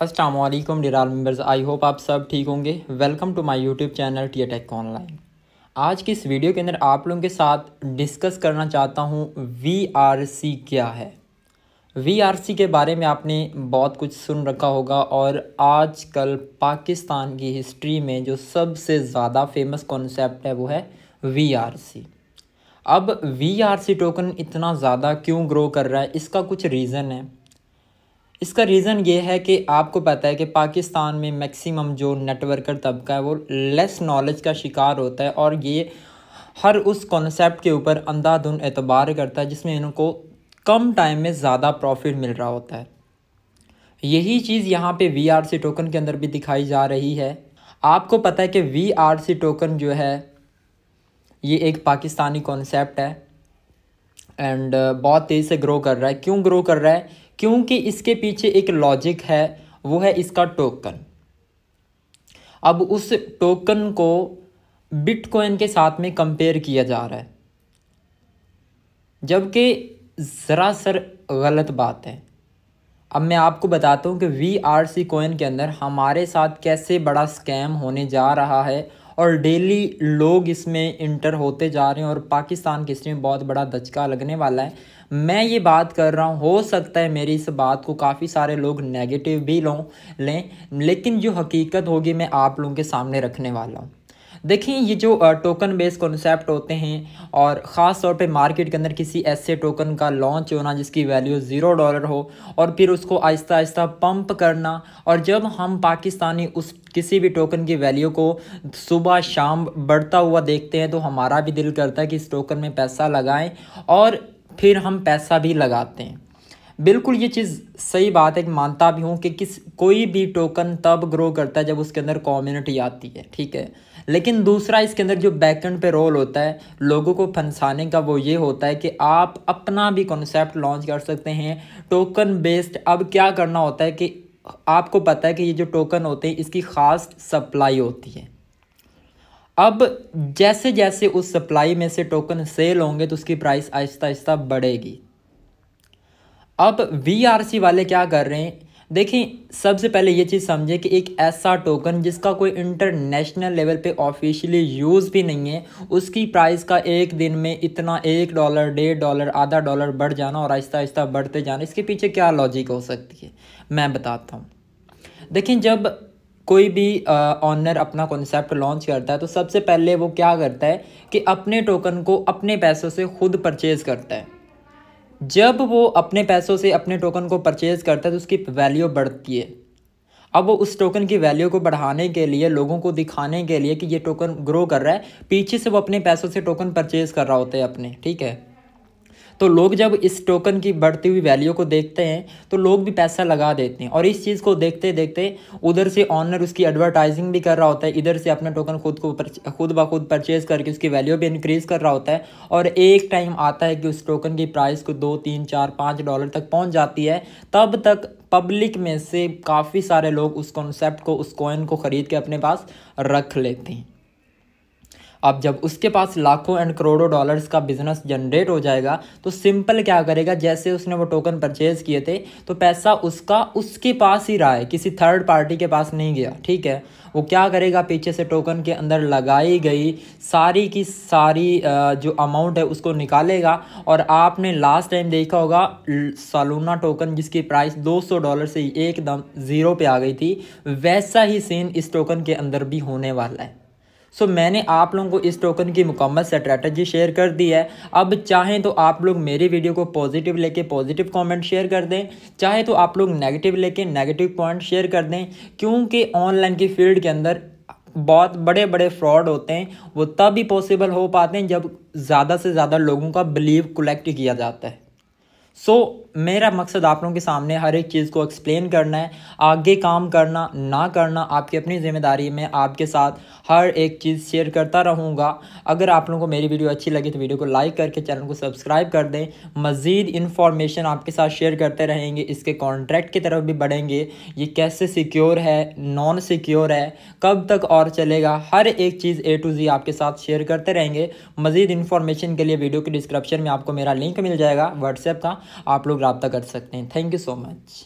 Aslam all members I hope आप सब ठीक होंगे welcome to my YouTube channel T attack online आज की इस वीडियो के अंदर आप लोगों के साथ डिस्कस करना चाहता हूँ वी क्या है वी के बारे में आपने बहुत कुछ सुन रखा होगा और आजकल पाकिस्तान की हिस्ट्री में जो सबसे ज़्यादा फेमस कॉन्सेप्ट है वो है वी अब वी टोकन इतना ज़्यादा क्यों ग्रो कर रहा है इसका कुछ रीज़न है इसका रीज़न ये है कि आपको पता है कि पाकिस्तान में मैक्सिमम जो नेटवर्कर तबका है वो लेस नॉलेज का शिकार होता है और ये हर उस कॉन्सेप्ट के ऊपर अंधाधुन एतबार करता है जिसमें इनको कम टाइम में ज़्यादा प्रॉफिट मिल रहा होता है यही चीज़ यहाँ पे वी आर सी टोकन के अंदर भी दिखाई जा रही है आपको पता है कि वी आर सी टोकन जो है ये एक पाकिस्तानी कॉन्सेप्ट है एंड uh, बहुत तेज़ी से ग्रो कर रहा है क्यों ग्रो कर रहा है क्योंकि इसके पीछे एक लॉजिक है वो है इसका टोकन अब उस टोकन को बिटकॉइन के साथ में कंपेयर किया जा रहा है जबकि ज़रा सर गलत बात है अब मैं आपको बताता हूँ कि वी आर सी कोइन के अंदर हमारे साथ कैसे बड़ा स्कैम होने जा रहा है और डेली लोग इसमें इंटर होते जा रहे हैं और पाकिस्तान के में बहुत बड़ा धचका लगने वाला है मैं ये बात कर रहा हूँ हो सकता है मेरी इस बात को काफ़ी सारे लोग नेगेटिव भी लों लें लेकिन जो हकीकत होगी मैं आप लोगों के सामने रखने वाला हूँ देखिए ये जो टोकन बेस्ड कॉन्सेप्ट होते हैं और ख़ास तौर पे मार्केट के अंदर किसी ऐसे टोकन का लॉन्च होना जिसकी वैल्यू ज़ीरो डॉलर हो और फिर उसको आहिस्ता आहिस्ता पंप करना और जब हम पाकिस्तानी उस किसी भी टोकन की वैल्यू को सुबह शाम बढ़ता हुआ देखते हैं तो हमारा भी दिल करता है कि इस टोकन में पैसा लगाएँ और फिर हम पैसा भी लगाते हैं बिल्कुल ये चीज़ सही बात है कि मानता भी हूँ कि किस कोई भी टोकन तब ग्रो करता है जब उसके अंदर कम्युनिटी आती है ठीक है लेकिन दूसरा इसके अंदर जो बैकेंड पे रोल होता है लोगों को फंसाने का वो ये होता है कि आप अपना भी कॉन्सेप्ट लॉन्च कर सकते हैं टोकन बेस्ड अब क्या करना होता है कि आपको पता है कि ये जो टोकन होते हैं इसकी ख़ास सप्लाई होती है अब जैसे जैसे उस सप्लाई में से टोकन सेल होंगे तो उसकी प्राइस आहिस्ता आहिस्ता बढ़ेगी अब वी वाले क्या कर रहे हैं देखें सबसे पहले ये चीज़ समझें कि एक ऐसा टोकन जिसका कोई इंटरनेशनल लेवल पे ऑफिशियली यूज़ भी नहीं है उसकी प्राइस का एक दिन में इतना एक डॉलर डेढ़ डॉलर आधा डॉलर बढ़ जाना और आहिस्ता आहिस्ता बढ़ते जाना इसके पीछे क्या लॉजिक हो सकती है मैं बताता हूँ देखें जब कोई भी ऑनर अपना कॉन्सेप्ट लॉन्च करता है तो सबसे पहले वो क्या करता है कि अपने टोकन को अपने पैसों से खुद परचेज़ करता है जब वो अपने पैसों से अपने टोकन को परचेज़ करता है तो उसकी वैल्यू बढ़ती है अब वो उस टोकन की वैल्यू को बढ़ाने के लिए लोगों को दिखाने के लिए कि ये टोकन ग्रो कर रहा है पीछे से वो अपने पैसों से टोकन परचेज़ कर रहा होता है अपने ठीक है तो लोग जब इस टोकन की बढ़ती हुई वैल्यू को देखते हैं तो लोग भी पैसा लगा देते हैं और इस चीज़ को देखते देखते उधर से ऑनर उसकी एडवर्टाइजिंग भी कर रहा होता है इधर से अपना टोकन खुद को खुद ब खुद परचेज करके उसकी वैल्यू भी इंक्रीज कर रहा होता है और एक टाइम आता है कि उस टोकन की प्राइस को दो तीन चार पाँच डॉलर तक पहुँच जाती है तब तक पब्लिक में से काफ़ी सारे लोग उस कॉन्सेप्ट को उस कॉइन को ख़रीद के अपने पास रख लेते हैं अब जब उसके पास लाखों एंड करोड़ों डॉलर्स का बिजनेस जनरेट हो जाएगा तो सिंपल क्या करेगा जैसे उसने वो टोकन परचेज किए थे तो पैसा उसका उसके पास ही रहा है किसी थर्ड पार्टी के पास नहीं गया ठीक है वो क्या करेगा पीछे से टोकन के अंदर लगाई गई सारी की सारी जो अमाउंट है उसको निकालेगा और आपने लास्ट टाइम देखा होगा सालूना टोकन जिसकी प्राइस 200 डॉलर से एकदम ज़ीरो पे आ गई थी वैसा ही सीन इस टोकन के अंदर भी होने वाला है सो so, मैंने आप लोगों को इस टोकन की मुकम्मल स्ट्रैटेजी शेयर कर दी है अब चाहें तो आप लोग मेरी वीडियो को पॉजिटिव लेके पॉजिटिव कमेंट शेयर कर दें चाहे तो आप लोग नेगेटिव लेके नेगेटिव पॉइंट शेयर कर दें क्योंकि ऑनलाइन की फील्ड के अंदर बहुत बड़े बड़े फ्रॉड होते हैं वो तब ही पॉसिबल हो पाते हैं जब ज़्यादा से ज़्यादा लोगों का बिलीव कलेक्ट किया जाता है सो so, मेरा मकसद आप लोगों के सामने हर एक चीज़ को एक्सप्लेन करना है आगे काम करना ना करना आपकी अपनी जिम्मेदारी में आपके साथ हर एक चीज़ शेयर करता रहूँगा अगर आप लोगों को मेरी वीडियो अच्छी लगी तो वीडियो को लाइक करके चैनल को सब्सक्राइब कर दें मज़ीद इन्फॉर्मेशन आपके साथ शेयर करते रहेंगे इसके कॉन्ट्रैक्ट की तरफ भी बढ़ेंगे ये कैसे सिक्योर है नॉन सिक्योर है कब तक और चलेगा हर एक चीज़ ए टू जी आपके साथ शेयर करते रहेंगे मज़ीद इन्फॉर्मेशन के लिए वीडियो के डिस्क्रिप्शन में आपको मेरा लिंक मिल जाएगा व्हाट्सएप का आप लोग रबता कर सकते हैं थैंक यू सो मच